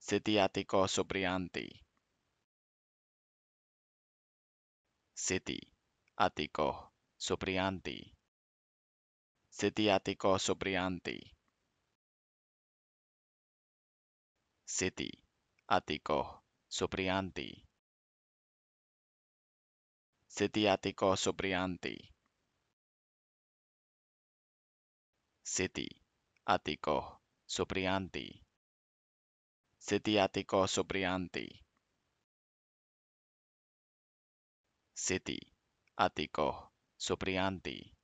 Siti soprianti Suprianti. ático, suprianti. soprianti soprianti attico ático, suprianti. attico soprianti Siti ático, Suprianti. Suprianti. Siti Attico, soprianti.